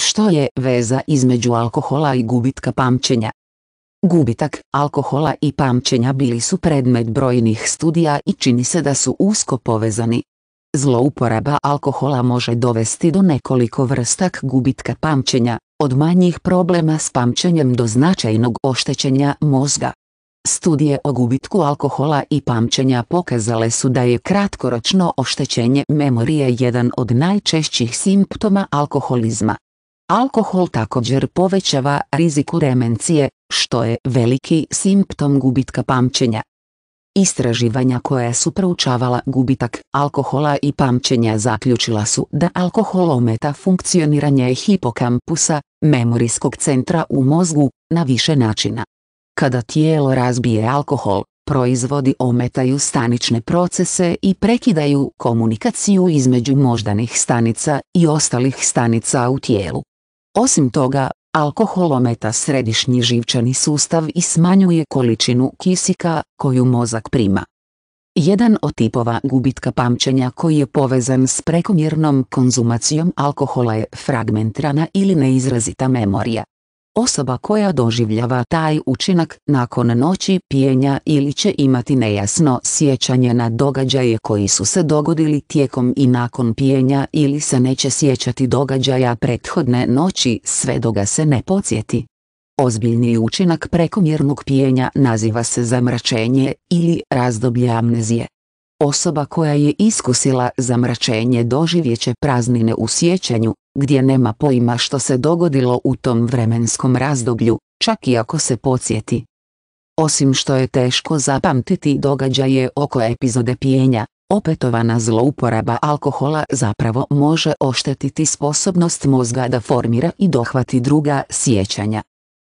Što je veza između alkohola i gubitka pamćenja? Gubitak alkohola i pamćenja bili su predmet brojnih studija i čini se da su usko povezani. Zlouporaba alkohola može dovesti do nekoliko vrstak gubitka pamćenja, od manjih problema s pamćenjem do značajnog oštećenja mozga. Studije o gubitku alkohola i pamćenja pokazale su da je kratkoročno oštećenje memorije jedan od najčešćih simptoma alkoholizma. Alkohol također povećava riziku demencije, što je veliki simptom gubitka pamćenja. Istraživanja koja su proučavala gubitak alkohola i pamćenja zaključila su da alkohol ometa funkcioniranje hipokampusa, memorijskog centra u mozgu, na više načina. Kada tijelo razbije alkohol, proizvodi ometaju stanične procese i prekidaju komunikaciju između moždanih stanica i ostalih stanica u tijelu. Osim toga, alkohol ometa središnji živčani sustav i smanjuje količinu kisika koju mozak prima. Jedan od tipova gubitka pamćenja koji je povezan s prekomjernom konzumacijom alkohola je fragmentrana ili neizrazita memorija. Osoba koja doživljava taj učinak nakon noći pijenja ili će imati nejasno sjećanje na događaje koji su se dogodili tijekom i nakon pijenja ili se neće sjećati događaja prethodne noći sve do ga se ne podsjeti. Ozbiljni učinak prekomjernog pijenja naziva se zamračenje ili razdoblje amnezije. Osoba koja je iskusila zamračenje doživjeće praznine u sjećanju, gdje nema pojma što se dogodilo u tom vremenskom razdoblju, čak i ako se podsjeti. Osim što je teško zapamtiti događaje oko epizode pijenja, opetovana zlouporaba alkohola zapravo može oštetiti sposobnost mozga da formira i dohvati druga sjećanja.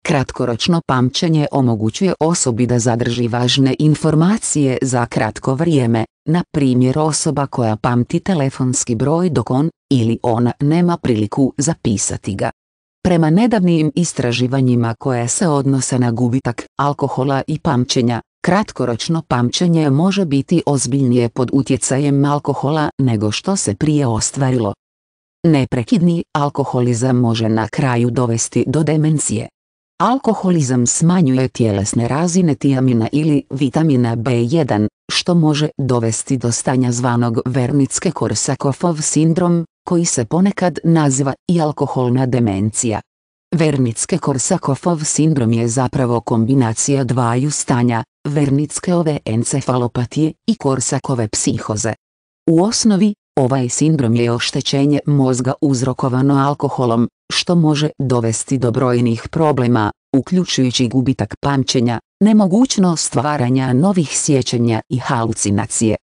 Kratkoročno pamćenje omogućuje osobi da zadrži važne informacije za kratko vrijeme, na primjer osoba koja pamti telefonski broj dok on ili ona nema priliku zapisati ga. Prema nedavnim istraživanjima koje se odnose na gubitak alkohola i pamćenja, kratkoročno pamćenje može biti ozbiljnije pod utjecajem alkohola nego što se prije ostvarilo. Neprekidni alkoholizam može na kraju dovesti do demencije, Alkoholizam smanjuje tjelesne razine tijamina ili vitamina B1, što može dovesti do stanja zvanog vernitske korsakofov sindrom, koji se ponekad naziva i alkoholna demencija. vernitske korsakofov sindrom je zapravo kombinacija dvaju stanja, Vernitske ove encefalopatije i korsakove psihoze. U osnovi, Ovaj sindrom je oštećenje mozga uzrokovano alkoholom, što može dovesti do brojnih problema, uključujući gubitak pamćenja, nemogućnost stvaranja novih sjećanja i halucinacije.